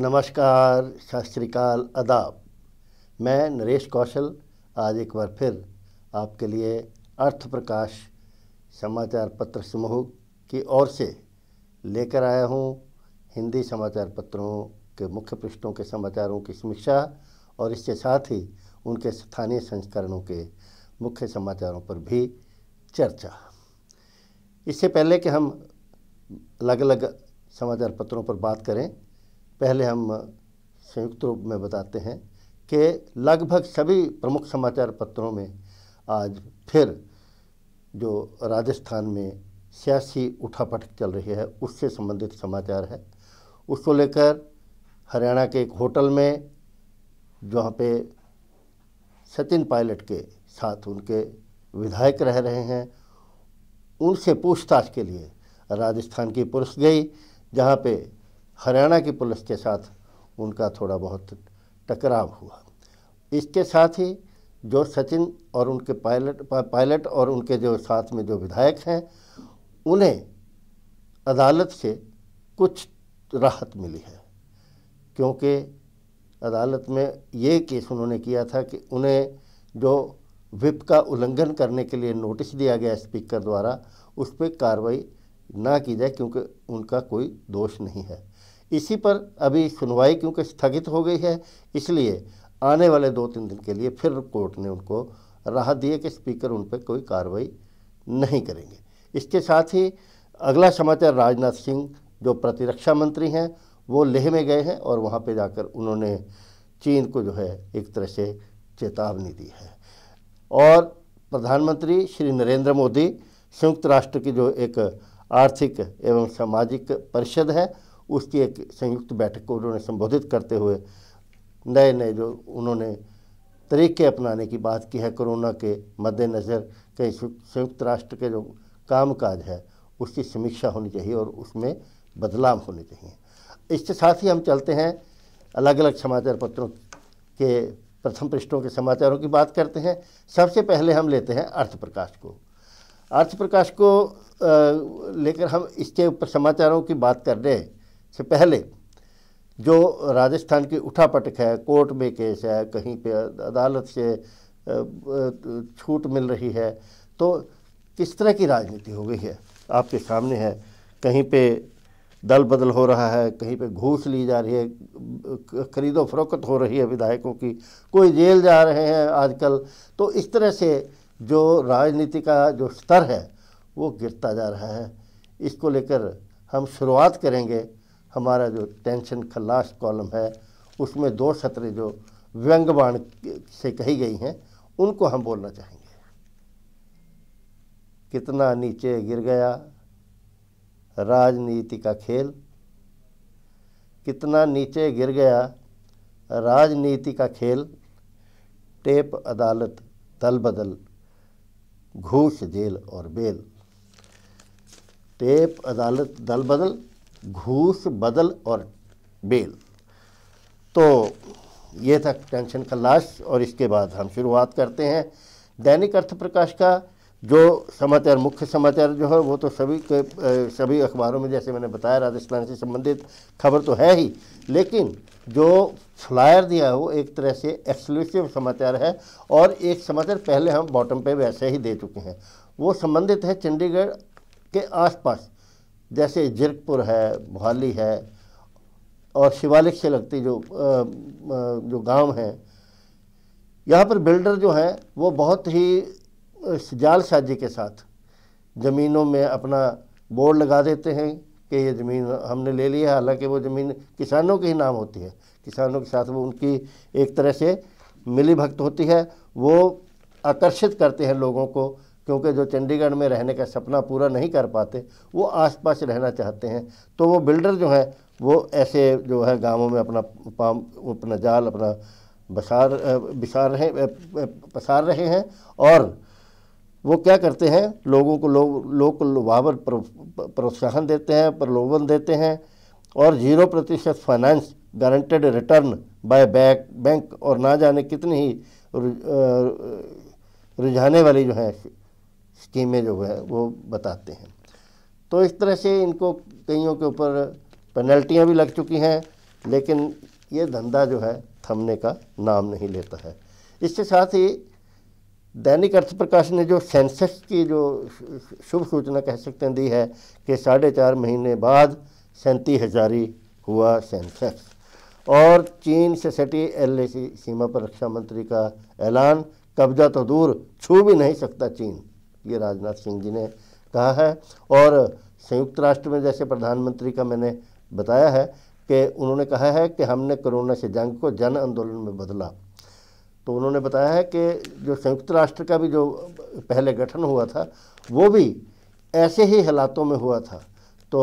नमस्कार सत अदाब मैं नरेश कौशल आज एक बार फिर आपके लिए अर्थ प्रकाश समाचार पत्र समूह की ओर से लेकर आया हूँ हिंदी समाचार पत्रों के मुख्य पृष्ठों के समाचारों की समीक्षा और इसके साथ ही उनके स्थानीय संस्करणों के मुख्य समाचारों पर भी चर्चा इससे पहले कि हम अलग अलग समाचार पत्रों पर बात करें पहले हम संयुक्त रूप में बताते हैं कि लगभग सभी प्रमुख समाचार पत्रों में आज फिर जो राजस्थान में सियासी उठापट चल रही है उससे संबंधित समाचार है उसको लेकर हरियाणा के एक होटल में जहाँ पे सचिन पायलट के साथ उनके विधायक रह रहे हैं उनसे पूछताछ के लिए राजस्थान की पुलिस गई जहाँ पे हरियाणा की पुलिस के साथ उनका थोड़ा बहुत टकराव हुआ इसके साथ ही जो सचिन और उनके पायलट पायलट और उनके जो साथ में जो विधायक हैं उन्हें अदालत से कुछ राहत मिली है क्योंकि अदालत में ये केस उन्होंने किया था कि उन्हें जो विप का उल्लंघन करने के लिए नोटिस दिया गया स्पीकर द्वारा उस पर कार्रवाई ना की जाए क्योंकि उनका कोई दोष नहीं है इसी पर अभी सुनवाई क्योंकि स्थगित हो गई है इसलिए आने वाले दो तीन दिन के लिए फिर कोर्ट ने उनको राहत दी है कि स्पीकर उन पर कोई कार्रवाई नहीं करेंगे इसके साथ ही अगला समाचार राजनाथ सिंह जो प्रतिरक्षा मंत्री हैं वो लेह में गए हैं और वहाँ पे जाकर उन्होंने चीन को जो है एक तरह से चेतावनी दी है और प्रधानमंत्री श्री नरेंद्र मोदी संयुक्त राष्ट्र की जो एक आर्थिक एवं सामाजिक परिषद है उसकी एक संयुक्त बैठक को उन्होंने संबोधित करते हुए नए नए जो उन्होंने तरीके अपनाने की बात की है कोरोना के मद्देनज़र कई संयुक्त राष्ट्र के जो काम काज है उसकी समीक्षा होनी चाहिए और उसमें बदलाव होने चाहिए इसके साथ ही हम चलते हैं अलग अलग समाचार पत्रों के प्रथम पृष्ठों के समाचारों की बात करते हैं सबसे पहले हम लेते हैं अर्थ प्रकाश को अर्थ प्रकाश को लेकर हम इसके ऊपर समाचारों की बात कर रहे हैं से पहले जो राजस्थान की उठापटक है कोर्ट में केस है कहीं पे अदालत से छूट मिल रही है तो किस तरह की राजनीति हो गई है आपके सामने है कहीं पे दल बदल हो रहा है कहीं पे घूस ली जा रही है खरीदो फरोख्त हो रही है विधायकों की कोई जेल जा रहे हैं आजकल तो इस तरह से जो राजनीति का जो स्तर है वो गिरता जा रहा है इसको लेकर हम शुरुआत करेंगे हमारा जो टेंशन लास्ट कॉलम है उसमें दो सत्रें जो व्यंग्यवाण से कही गई हैं उनको हम बोलना चाहेंगे कितना नीचे गिर गया राजनीति का खेल कितना नीचे गिर गया राजनीति का खेल टेप अदालत दल बदल घूस जेल और बेल टेप अदालत दल बदल घूस बदल और बेल तो ये था टेंशन का लाश और इसके बाद हम शुरुआत करते हैं दैनिक अर्थ प्रकाश का जो समाचार मुख्य समाचार जो है वो तो सभी के सभी अखबारों में जैसे मैंने बताया राजस्थान से संबंधित खबर तो है ही लेकिन जो फ्लायर दिया है वो एक तरह से एक्सक्लूसिव समाचार है और एक समाचार पहले हम बॉटम पे वैसे ही दे चुके हैं वो संबंधित है चंडीगढ़ के आसपास जैसे जिरकपुर है मोहाली है और शिवालिक से लगती जो जो गांव हैं यहाँ पर बिल्डर जो हैं वो बहुत ही जाल साजी के साथ ज़मीनों में अपना बोर्ड लगा देते हैं कि ये ज़मीन हमने ले ली है हालांकि वो ज़मीन किसानों के ही नाम होती है किसानों के साथ वो उनकी एक तरह से मिली भक्त होती है वो आकर्षित करते हैं लोगों को क्योंकि जो चंडीगढ़ में रहने का सपना पूरा नहीं कर पाते वो आसपास रहना चाहते हैं तो वो बिल्डर जो हैं वो ऐसे जो है गांवों में अपना पाम अपना जाल अपना बसार बिसार रहे पसार रहे हैं और वो क्या करते हैं लोगों को लोग लोग को लुभावर प्रोत्साहन देते हैं प्रलोभन देते हैं और जीरो प्रतिशत finance guaranteed return buy back bank और ना जाने कितनी ही रुझाने वाली जो है स्कीमें जो है वो बताते हैं तो इस तरह से इनको कईयों के ऊपर पेनल्टियाँ भी लग चुकी हैं लेकिन ये धंधा जो है थमने का नाम नहीं लेता है इसके साथ ही दैनिक अर्थ प्रकाश ने जो सेंसस की जो शुभ सूचना कह सकते हैं दी है कि साढ़े चार महीने बाद सैंतीस हजारी हुआ सेंसस और चीन से सटी एल सीमा पर रक्षा मंत्री का ऐलान कब्जा तो दूर छू भी नहीं सकता चीन ये राजनाथ सिंह जी ने कहा है और संयुक्त राष्ट्र में जैसे प्रधानमंत्री का मैंने बताया है कि उन्होंने कहा है कि हमने कोरोना से जंग को जन आंदोलन में बदला तो उन्होंने बताया है कि जो संयुक्त राष्ट्र का भी जो पहले गठन हुआ था वो भी ऐसे ही हालातों में हुआ था तो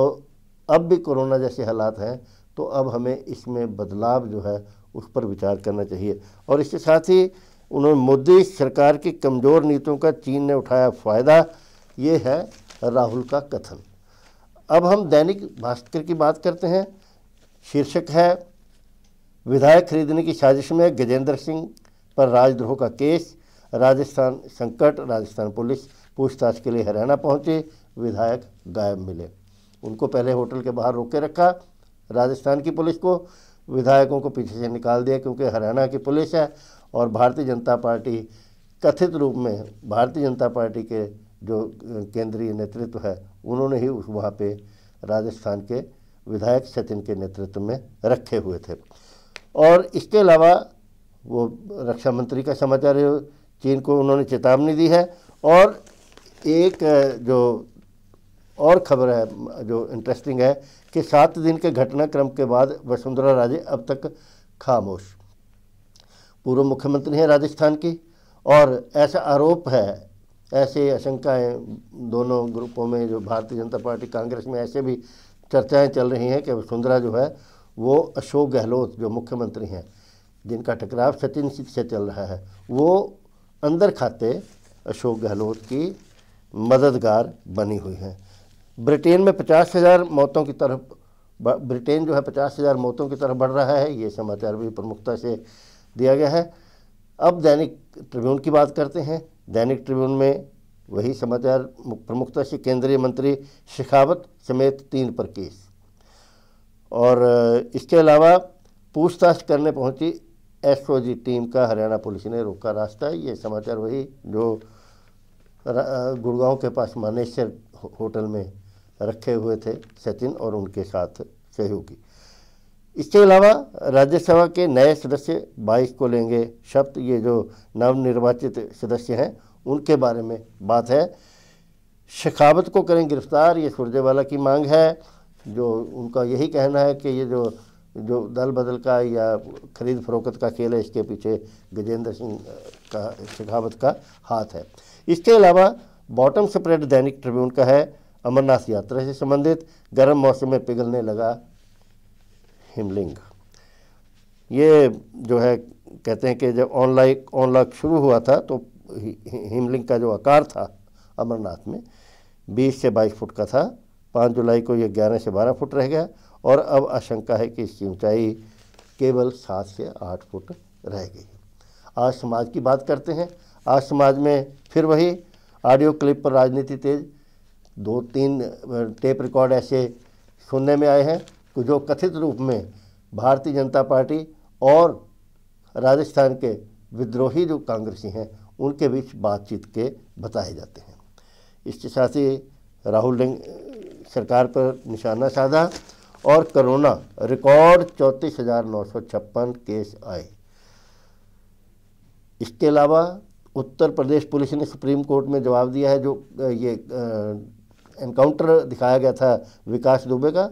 अब भी कोरोना जैसे हालात हैं तो अब हमें इसमें बदलाव जो है उस पर विचार करना चाहिए और इसके साथ ही उन्होंने मोदी सरकार की कमज़ोर नीतियों का चीन ने उठाया फ़ायदा ये है राहुल का कथन अब हम दैनिक भास्कर की बात करते हैं शीर्षक है विधायक खरीदने की साजिश में गजेंद्र सिंह पर राजद्रोह का केस राजस्थान संकट राजस्थान पुलिस पूछताछ के लिए हरियाणा पहुंचे विधायक गायब मिले उनको पहले होटल के बाहर रोके रखा राजस्थान की पुलिस को विधायकों को पीछे से निकाल दिया क्योंकि हरियाणा की पुलिस है और भारतीय जनता पार्टी कथित रूप में भारतीय जनता पार्टी के जो केंद्रीय नेतृत्व है उन्होंने ही उस वहाँ पे राजस्थान के विधायक सचिन के नेतृत्व में रखे हुए थे और इसके अलावा वो रक्षा मंत्री का समाचार चीन को उन्होंने चेतावनी दी है और एक जो और खबर है जो इंटरेस्टिंग है कि सात दिन के घटनाक्रम के बाद वसुंधरा राजे अब तक खामोश पूर्व मुख्यमंत्री हैं राजस्थान के और ऐसा आरोप है ऐसे आशंकाएँ दोनों ग्रुपों में जो भारतीय जनता पार्टी कांग्रेस में ऐसे भी चर्चाएं चल रही हैं कि वसुंधरा जो है वो अशोक गहलोत जो मुख्यमंत्री हैं जिनका टकराव सचिन सिंह से चल रहा है वो अंदर खाते अशोक गहलोत की मददगार बनी हुई हैं ब्रिटेन में पचास हज़ार मौतों की तरफ ब्रिटेन जो है पचास हज़ार मौतों की तरफ बढ़ रहा है ये समाचार भी प्रमुखता से दिया गया है अब दैनिक ट्रिब्यून की बात करते हैं दैनिक ट्रिब्यून में वही समाचार प्रमुखता से केंद्रीय मंत्री शेखावत समेत तीन पर केस और इसके अलावा पूछताछ करने पहुंची एसओजी टीम का हरियाणा पुलिस ने रोका रास्ता ये समाचार वही जो गुड़गांव के पास मानेश्वर होटल में रखे हुए थे सचिन और उनके साथ सहयोगी इसके अलावा राज्यसभा के नए सदस्य 22 को लेंगे शब्द ये जो नवनिर्वाचित सदस्य हैं उनके बारे में बात है शेखावत को करें गिरफ्तार ये सुरजेवाला की मांग है जो उनका यही कहना है कि ये जो जो दल बदल का या खरीद फरोख्त का खेल है इसके पीछे गजेंद्र सिंह का शेखावत का हाथ है इसके अलावा बॉटम स्प्रेड दैनिक ट्रिब्यून का है अमरनाथ यात्रा से संबंधित गर्म मौसम में पिघलने लगा हिमलिंग ये जो है कहते हैं कि जब ऑनलाइन ऑनलाइक शुरू हुआ था तो हिमलिंग का जो आकार था अमरनाथ में 20 से 22 फुट का था 5 जुलाई को ये 11 से 12 फुट रह गया और अब आशंका है कि इसकी ऊंचाई केवल सात से आठ फुट रह गई आज समाज की बात करते हैं आज समाज में फिर वही ऑडियो क्लिप पर राजनीति तेज दो तीन टेप रिकॉर्ड ऐसे सुनने में आए हैं कि जो कथित रूप में भारतीय जनता पार्टी और राजस्थान के विद्रोही जो कांग्रेसी हैं उनके बीच बातचीत के बताए जाते हैं इसके साथ ही राहुल ने सरकार पर निशाना साधा और कोरोना रिकॉर्ड चौंतीस हज़ार नौ सौ छप्पन केस आए इसके अलावा उत्तर प्रदेश पुलिस ने सुप्रीम कोर्ट में जवाब दिया है जो ये एनकाउंटर दिखाया गया था विकास दुबे का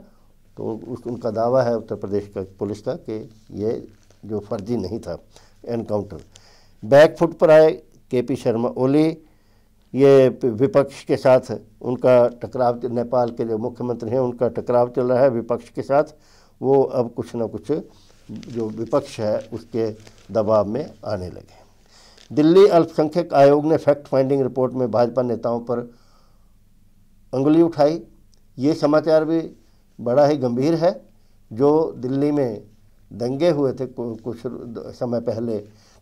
तो उस उनका दावा है उत्तर प्रदेश का पुलिस का कि ये जो फर्जी नहीं था एनकाउंटर बैकफुट पर आए के पी शर्मा ओली ये विपक्ष के साथ उनका टकराव नेपाल के जो मुख्यमंत्री हैं उनका टकराव चल रहा है विपक्ष के साथ वो अब कुछ ना कुछ जो विपक्ष है उसके दबाव में आने लगे दिल्ली अल्पसंख्यक आयोग ने फैक्ट फाइंडिंग रिपोर्ट में भाजपा नेताओं पर उंगली उठाई ये समाचार भी बड़ा ही गंभीर है जो दिल्ली में दंगे हुए थे कुछ समय पहले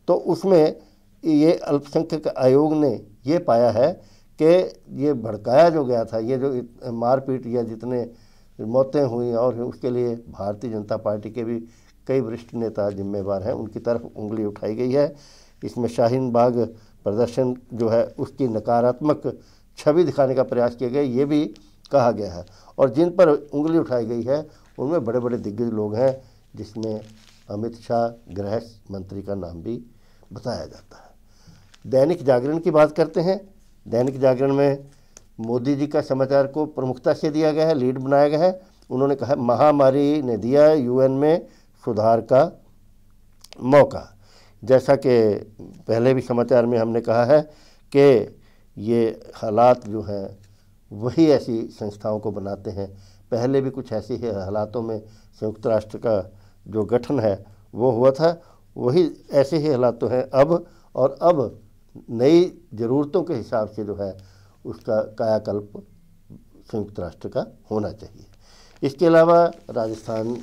तो उसमें ये अल्पसंख्यक आयोग ने ये पाया है कि ये भड़काया जो गया था ये जो मारपीट या जितने मौतें हुई और उसके लिए भारतीय जनता पार्टी के भी कई वरिष्ठ नेता जिम्मेवार हैं उनकी तरफ उंगली उठाई गई है इसमें शाहीन बाग प्रदर्शन जो है उसकी नकारात्मक छवि दिखाने का प्रयास किया गया ये भी कहा गया है और जिन पर उंगली उठाई गई है उनमें बड़े बड़े दिग्गज लोग हैं जिसमें अमित शाह गृह मंत्री का नाम भी बताया जाता है दैनिक जागरण की बात करते हैं दैनिक जागरण में मोदी जी का समाचार को प्रमुखता से दिया गया है लीड बनाया गया है उन्होंने कहा महामारी ने दिया यूएन में सुधार का मौका जैसा कि पहले भी समाचार में हमने कहा है कि ये हालात जो हैं वही ऐसी संस्थाओं को बनाते हैं पहले भी कुछ ऐसे ही हालातों में संयुक्त राष्ट्र का जो गठन है वो हुआ था वही ऐसे ही हालात तो हैं अब और अब नई ज़रूरतों के हिसाब से जो है उसका कायाकल्प संयुक्त राष्ट्र का होना चाहिए इसके अलावा राजस्थान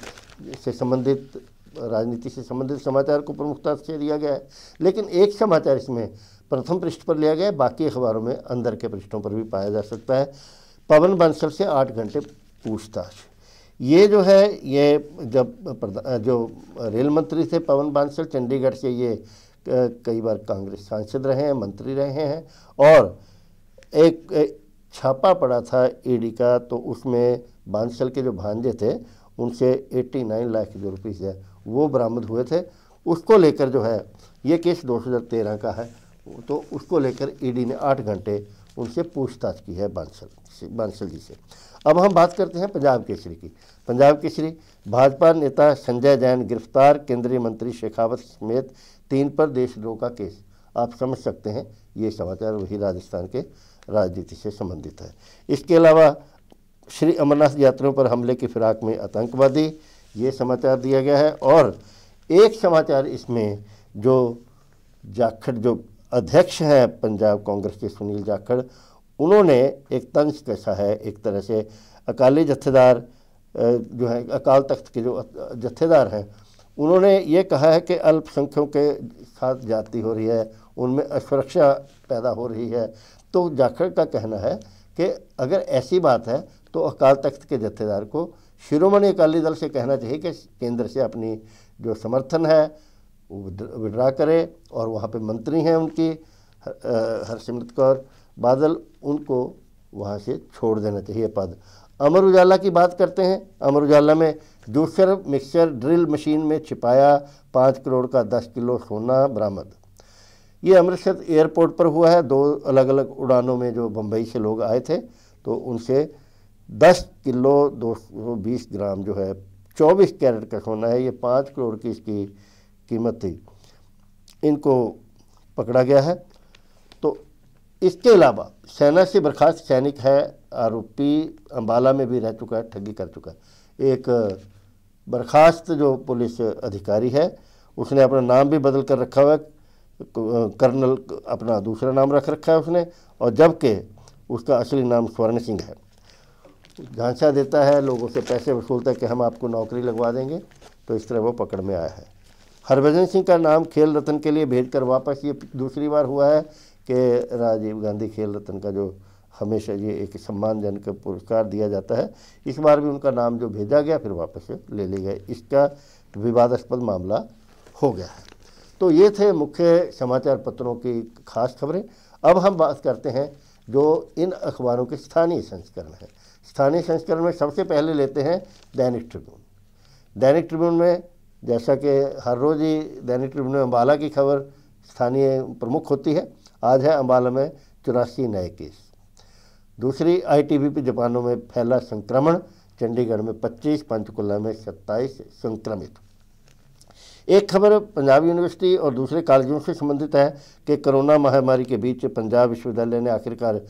से संबंधित राजनीति से संबंधित समाचार को प्रमुखता से दिया गया है लेकिन एक समाचार इसमें प्रथम पृष्ठ पर लिया गया बाकी अखबारों में अंदर के पृष्ठों पर भी पाया जा सकता है पवन बंसल से आठ घंटे पूछताछ ये जो है ये जब जो रेल मंत्री थे पवन बांसल चंडीगढ़ से ये कई बार कांग्रेस सांसद रहे हैं मंत्री रहे हैं और एक, एक छापा पड़ा था ईडी का तो उसमें बांसल के जो भांजे थे उनसे 89 लाख जो रुपीज़ है वो बरामद हुए थे उसको लेकर जो है ये केस 2013 का है तो उसको लेकर ईडी e ने आठ घंटे उनसे पूछताछ की है बांसल बांसल जी से अब हम बात करते हैं पंजाब केसरी की पंजाब केसरी भाजपा नेता संजय जैन गिरफ्तार केंद्रीय मंत्री शेखावत समेत तीन पर देशद्रोह का केस आप समझ सकते हैं ये समाचार वही राजस्थान के राजनीति से संबंधित है इसके अलावा श्री अमरनाथ यात्रियों पर हमले की फिराक में आतंकवादी ये समाचार दिया गया है और एक समाचार इसमें जो जाखड़ जो अध्यक्ष हैं पंजाब कांग्रेस के सुनील जाखड़ उन्होंने एक तंज कैसा है एक तरह से अकाली जत्थेदार जो है अकाल तख्त के जो जत्थेदार हैं उन्होंने ये कहा है कि अल्पसंख्यकों के साथ जाति हो रही है उनमें असुरक्षा पैदा हो रही है तो जाखड़ का कहना है कि अगर ऐसी बात है तो अकाल तख्त के जत्थेदार को शिरोमणि अकाली दल से कहना चाहिए कि केंद्र से अपनी जो समर्थन है विड्रा करें और वहाँ पे मंत्री हैं उनकी हरसिमरत कौर बादल उनको वहाँ से छोड़ देना चाहिए पद अमर उजाला की बात करते हैं अमर उजाला में जूसर मिक्सर ड्रिल मशीन में छिपाया पाँच करोड़ का दस किलो सोना बरामद ये अमृतसर एयरपोर्ट पर हुआ है दो अलग अलग उड़ानों में जो बम्बई से लोग आए थे तो उनसे दस किलो दो सौ बीस ग्राम जो है चौबीस कैरेट का सोना है ये पाँच करोड़ की इसकी कीमत थी इनको पकड़ा गया है तो इसके अलावा सेना से बर्खास्त सैनिक है आरोपी अम्बाला में भी रह चुका है ठगी कर चुका है एक बर्खास्त जो पुलिस अधिकारी है उसने अपना नाम भी बदल कर रखा हुआ है कर्नल अपना दूसरा नाम रख रखा है उसने और जबकि उसका असली नाम स्वर्ण सिंह है झांसा देता है लोगों से पैसे वसूलता है कि हम आपको नौकरी लगवा देंगे तो इस तरह वो पकड़ में आया है हरभजन सिंह का नाम खेल रत्न के लिए भेजकर वापस ये दूसरी बार हुआ है कि राजीव गांधी खेल रत्न का जो हमेशा ये एक सम्मानजनक पुरस्कार दिया जाता है इस बार भी उनका नाम जो भेजा गया फिर वापस ले लिया गया इसका विवादास्पद मामला हो गया है तो ये थे मुख्य समाचार पत्रों की खास खबरें अब हम बात करते हैं जो इन अखबारों के स्थानीय संस्करण हैं स्थानीय संस्करण में सबसे पहले लेते हैं दैनिक ट्रिब्यून दैनिक ट्रिब्यून में जैसा कि हर रोज़ ही दैनिक ट्रिब्यून में अम्बाला की खबर स्थानीय प्रमुख होती है आज है अम्बाला में चौरासी नए केस दूसरी आईटीबीपी जापानों में फैला संक्रमण चंडीगढ़ में 25 पंचकुला में 27 संक्रमित एक खबर पंजाब यूनिवर्सिटी और दूसरे कॉलेजों से संबंधित है कि कोरोना महामारी के बीच पंजाब विश्वविद्यालय ने आखिरकार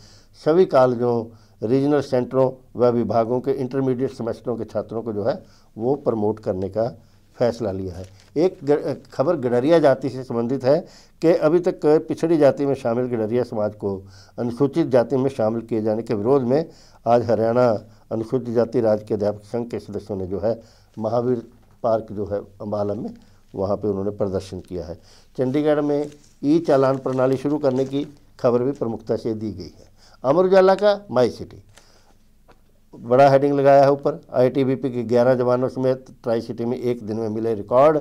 सभी कॉलेजों रीजनल सेंटरों व विभागों के इंटरमीडिएट सेमेस्टरों के छात्रों को जो है वो प्रमोट करने का फैसला लिया है एक खबर गडरिया जाति से संबंधित है कि अभी तक पिछड़ी जाति में शामिल गडरिया समाज को अनुसूचित जाति में शामिल किए जाने के विरोध में आज हरियाणा अनुसूचित जाति राज्य के अध्यापक संघ के सदस्यों ने जो है महावीर पार्क जो है अम्बाला में वहाँ पे उन्होंने प्रदर्शन किया है चंडीगढ़ में ई चालान प्रणाली शुरू करने की खबर भी प्रमुखता से दी गई है अमर उजाला का माई सिटी बड़ा हेडिंग लगाया है ऊपर आईटीबीपी के 11 जवानों समेत ट्राई सिटी में एक दिन में मिले रिकॉर्ड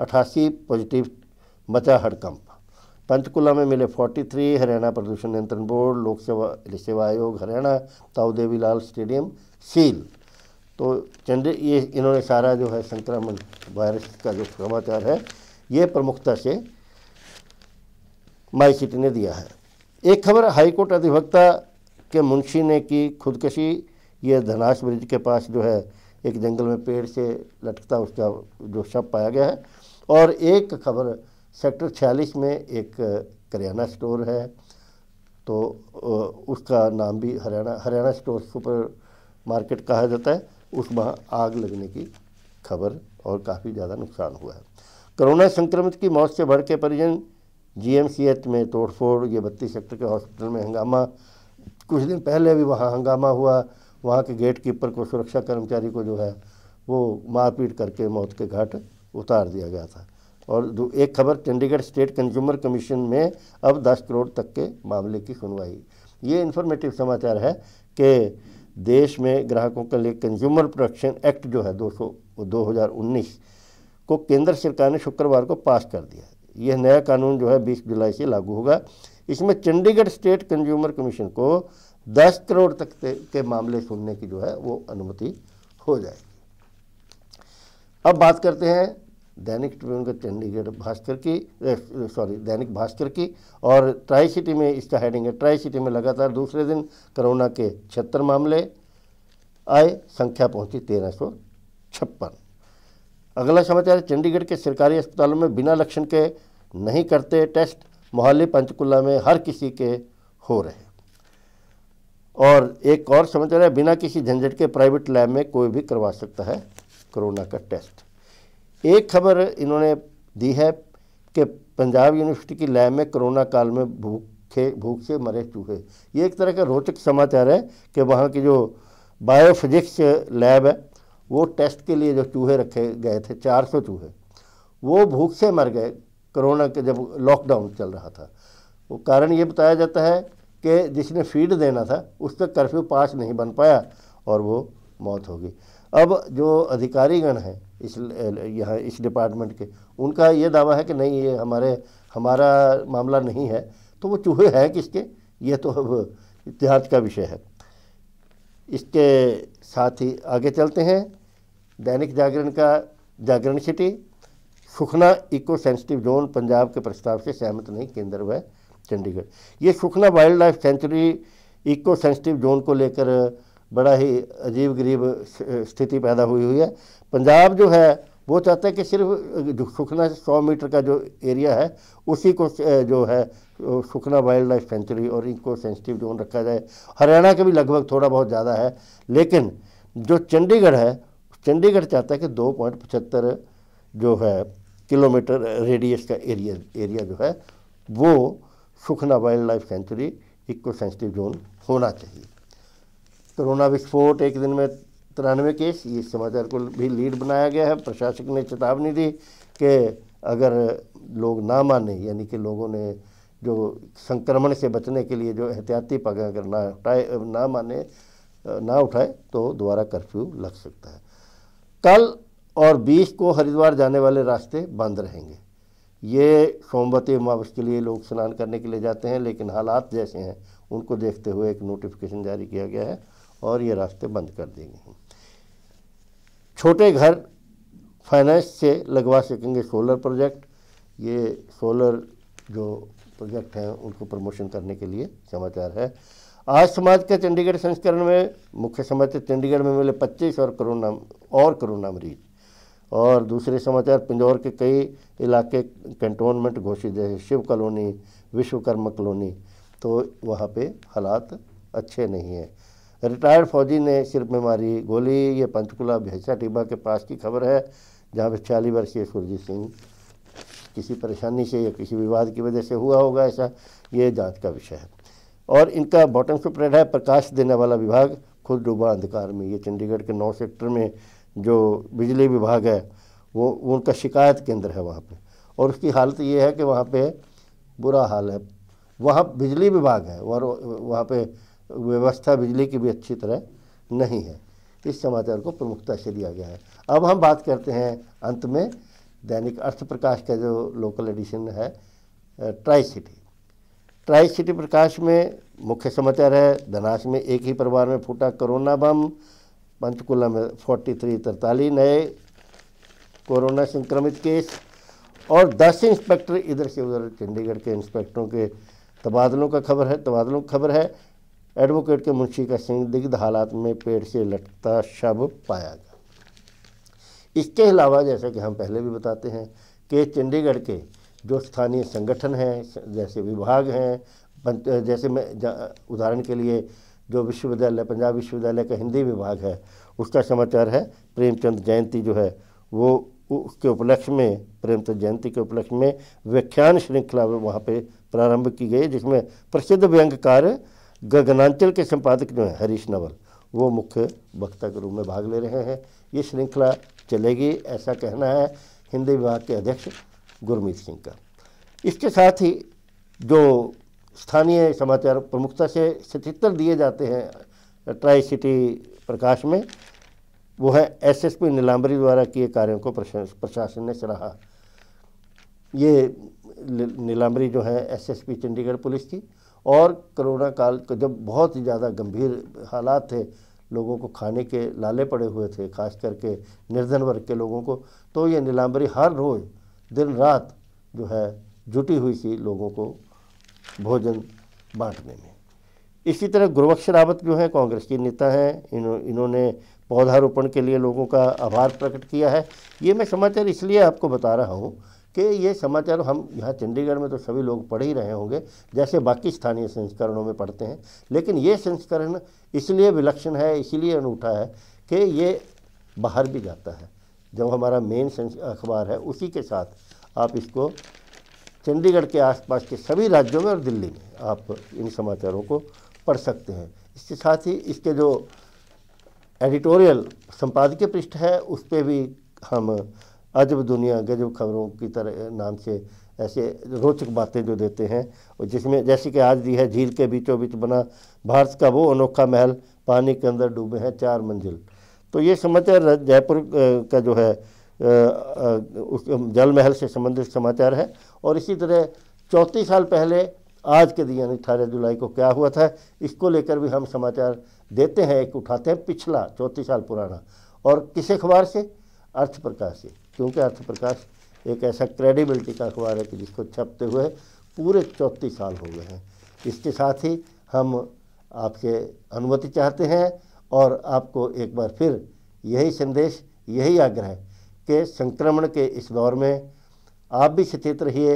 अठासी पॉजिटिव मचा हड़कंप पंचकुला में मिले 43 हरियाणा प्रदूषण नियंत्रण बोर्ड लोक सेवा सेवा आयोग हरियाणा ताऊ देवी लाल स्टेडियम सील तो चंद्र ये इन्होंने सारा जो है संक्रमण वायरस का जो समाचार है ये प्रमुखता से माई सिटी ने दिया है एक खबर हाईकोर्ट अधिवक्ता के मुंशी ने की खुदकशी ये धनाश ब्रिज के पास जो है एक जंगल में पेड़ से लटकता उसका जो शव पाया गया है और एक खबर सेक्टर छियालीस में एक करियाना स्टोर है तो उसका नाम भी Haryana Haryana store super market कहा जाता है उस वहाँ आग लगने की खबर और काफ़ी ज़्यादा नुकसान हुआ है कोरोना संक्रमित की मौत से भर के परिजन जीएमसीएच में तोड़फोड़ ये बत्तीस सेक्टर के हॉस्पिटल में हंगामा कुछ दिन पहले भी वहाँ हंगामा हुआ वहाँ के गेट कीपर को सुरक्षा कर्मचारी को जो है वो मारपीट करके मौत के घाट उतार दिया गया था और एक खबर चंडीगढ़ स्टेट कंज्यूमर कमीशन में अब 10 करोड़ तक के मामले की सुनवाई ये इन्फॉर्मेटिव समाचार है कि देश में ग्राहकों के लिए कंज्यूमर प्रोटेक्शन एक्ट जो है दो सौ दो हज़ार उन्नीस को केंद्र सरकार ने शुक्रवार को पास कर दिया यह नया कानून जो है बीस जुलाई से लागू होगा इसमें चंडीगढ़ स्टेट कंज्यूमर कमीशन को दस करोड़ तक के मामले सुनने की जो है वो अनुमति हो जाएगी अब बात करते हैं दैनिक ट्रिब्यून के चंडीगढ़ भास्कर की सॉरी दैनिक भास्कर की और ट्राई सिटी में इसका हेडिंग है ट्राई सिटी में लगातार दूसरे दिन कोरोना के छिहत्तर मामले आए संख्या पहुंची तेरह सौ छप्पन अगला समाचार चंडीगढ़ के सरकारी अस्पतालों में बिना लक्षण के नहीं करते टेस्ट मोहाली पंचकुला में हर किसी के हो रहे और एक और समझ रहे है बिना किसी झंझट के प्राइवेट लैब में कोई भी करवा सकता है कोरोना का टेस्ट एक खबर इन्होंने दी है कि पंजाब यूनिवर्सिटी की लैब में कोरोना काल में भूखे भूख से मरे चूहे ये एक तरह का रोचक समाचार है कि वहाँ की जो बायोफिजिक्स लैब है वो टेस्ट के लिए जो चूहे रखे गए थे 400 चूहे वो भूख से मर गए कोरोना के जब लॉकडाउन चल रहा था वो कारण ये बताया जाता है के जिसने फीड देना था उस तक कर्फ्यू पास नहीं बन पाया और वो मौत हो गई अब जो अधिकारीगण हैं इस यहाँ इस डिपार्टमेंट के उनका ये दावा है कि नहीं ये हमारे हमारा मामला नहीं है तो वो चूहे हैं किसके ये तो अब इतिहास का विषय है इसके साथ ही आगे चलते हैं दैनिक जागरण का Jagran city Sukhna eco sensitive zone Punjab के प्रस्ताव से सहमत नहीं केंद्र व चंडीगढ़ ये Sukhna wild life sanctuary eco sensitive zone को लेकर बड़ा ही अजीब गरीब स्थिति पैदा हुई हुई है पंजाब जो है वो चाहता है कि सिर्फ सुखना सौ मीटर का जो एरिया है उसी को जो है सुखना वाइल्ड लाइफ सेंचुरी और इको सेंसिटिव जोन रखा जाए हरियाणा के भी लगभग थोड़ा बहुत ज़्यादा है लेकिन जो चंडीगढ़ है चंडीगढ़ चाहता है कि दो पॉइंट पचहत्तर जो है किलोमीटर रेडियस का एरिया एरिया जो है वो Sukhna wild life sanctuary eco sensitive zone होना चाहिए कोरोना विस्फोट एक दिन में तिरानवे केस ये समाचार को भी लीड बनाया गया है प्रशासक ने चेतावनी दी कि अगर लोग ना माने यानी कि लोगों ने जो संक्रमण से बचने के लिए जो एहतियाती पग अगर ना उठाए ना माने ना उठाए तो दोबारा कर्फ्यू लग सकता है कल और 20 को हरिद्वार जाने वाले रास्ते बंद रहेंगे ये सोमवती अमावस के लिए लोग स्नान करने के लिए जाते हैं लेकिन हालात जैसे हैं उनको देखते हुए एक नोटिफिकेशन जारी किया गया है और ये रास्ते बंद कर दिए गए हैं छोटे घर फाइनेंस से लगवा सकेंगे सोलर प्रोजेक्ट ये सोलर जो प्रोजेक्ट हैं उनको प्रमोशन करने के लिए समाचार है आज समाज के चंडीगढ़ संस्करण में मुख्य समाचार चंडीगढ़ में मिले 25 और करोना और करोना मरीज और दूसरे समाचार पिंजौर के कई इलाके कंटोनमेंट घोषित है शिव कॉलोनी विश्वकर्मा कॉलोनी तो वहाँ पे हालात अच्छे नहीं हैं रिटायर्ड फौजी ने सिर में मारी गोली ये पंचकुला भैंसा टिब्बा के पास की खबर है जहाँ पर छियालीस वर्षीय सुरजीत सिंह किसी परेशानी से या किसी विवाद की वजह से हुआ होगा ऐसा ये जांच का विषय है और इनका बॉटम सुप्रेड है प्रकाश देने वाला विभाग खुद डूबा अंधकार में ये चंडीगढ़ के नौ सेक्टर में जो बिजली विभाग है वो उनका शिकायत केंद्र है वहाँ पे और उसकी हालत ये है कि वहाँ पे बुरा हाल है वहाँ बिजली विभाग है और वहाँ पे व्यवस्था बिजली की भी अच्छी तरह नहीं है इस समाचार को प्रमुखता से लिया गया है अब हम बात करते हैं अंत में दैनिक अर्थ प्रकाश का जो लोकल एडिशन है tri city tri city Prakash में मुख्य समाचार है धनास में एक ही परिवार में फूटा कोरोना बम पंचकुला में फोर्टी थ्री तरतालीस नए कोरोना संक्रमित केस और दस इंस्पेक्टर इधर से उधर चंडीगढ़ के इंस्पेक्टरों के तबादलों का खबर है तबादलों की खबर है एडवोकेट के मुंशी का सिंह दिग्ध हालात में पेड़ से लटकता शव पाया गया इसके अलावा जैसा कि हम पहले भी बताते हैं कि चंडीगढ़ के जो स्थानीय संगठन हैं जैसे विभाग हैं जैसे मैं उदाहरण के लिए जो विश्वविद्यालय पंजाब विश्वविद्यालय का हिंदी विभाग है उसका समाचार है प्रेमचंद जयंती जो है वो उसके उपलक्ष्य में प्रेमचंद जयंती के उपलक्ष्य में व्याख्यान श्रृंखला वहाँ पे प्रारंभ की गई जिसमें प्रसिद्ध व्यंगकार गगनांचल के संपादक जो हैं हरीश नवल वो मुख्य वक्ता के रूप में भाग ले रहे हैं ये श्रृंखला चलेगी ऐसा कहना है हिंदी विभाग के अध्यक्ष गुरमीत सिंह का इसके साथ ही जो स्थानीय समाचार प्रमुखता से सचित्र दिए जाते हैं ट्राई सिटी प्रकाश में वो है एसएसपी नीलांबरी द्वारा किए कार्यों को प्रशासन ने सराहा ये नीलांबरी जो है एसएसपी चंडीगढ़ पुलिस की और कोरोना काल को जब बहुत ही ज़्यादा गंभीर हालात थे लोगों को खाने के लाले पड़े हुए थे खास करके निर्धन वर्ग के लोगों को तो ये नीलांबरी हर रोज़ दिन रात जो है जुटी हुई थी लोगों को भोजन बांटने में इसी तरह गुरुवक्ष रावत जो हैं कांग्रेस के नेता हैं इन्हों इन्होंने पौधारोपण के लिए लोगों का आभार प्रकट किया है ये मैं समाचार इसलिए आपको बता रहा हूँ कि ये समाचार हम यहाँ चंडीगढ़ में तो सभी लोग पढ़ ही रहे होंगे जैसे बाकी स्थानीय संस्करणों में पढ़ते हैं लेकिन ये संस्करण इसलिए विलक्षण है इसलिए अनूठा है कि ये बाहर भी जाता है जो हमारा मेन अखबार है उसी के साथ आप इसको चंडीगढ़ के आसपास के सभी राज्यों में और दिल्ली में आप इन समाचारों को पढ़ सकते हैं इसके साथ ही इसके जो एडिटोरियल संपादकीय पृष्ठ है उस पर भी हम अजब दुनिया गजब खबरों की तरह नाम से ऐसे रोचक बातें जो देते हैं और जिसमें जैसे कि आज दी है झील के बीचों बीच बना भारत का वो अनोखा महल पानी के अंदर डूबे हैं चार मंजिल तो ये समाचार जयपुर का जो है उस जल महल से संबंधित समाचार है और इसी तरह चौंतीस साल पहले आज के दिन यानी अठारह जुलाई को क्या हुआ था इसको लेकर भी हम समाचार देते हैं एक उठाते हैं पिछला चौंतीस साल पुराना और किस अखबार से अर्थ प्रकाश से क्योंकि अर्थ प्रकाश एक ऐसा क्रेडिबिलिटी का अखबार है कि जिसको छपते हुए पूरे चौंतीस साल हो गए हैं इसके साथ ही हम आपके अनुमति चाहते हैं और आपको एक बार फिर यही संदेश यही आग्रह कि संक्रमण के इस दौर में आप भी सचेत रहिए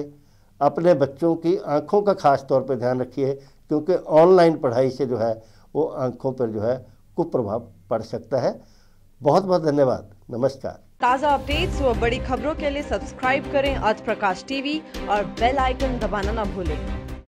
अपने बच्चों की आँखों का खास तौर पर ध्यान रखिए क्योंकि ऑनलाइन पढ़ाई से जो है वो आँखों पर जो है कुप्रभाव पड़ सकता है बहुत बहुत धन्यवाद नमस्कार ताज़ा अपडेट्स व बड़ी खबरों के लिए सब्सक्राइब करें आज प्रकाश टीवी और बेल आइकन दबाना ना भूलें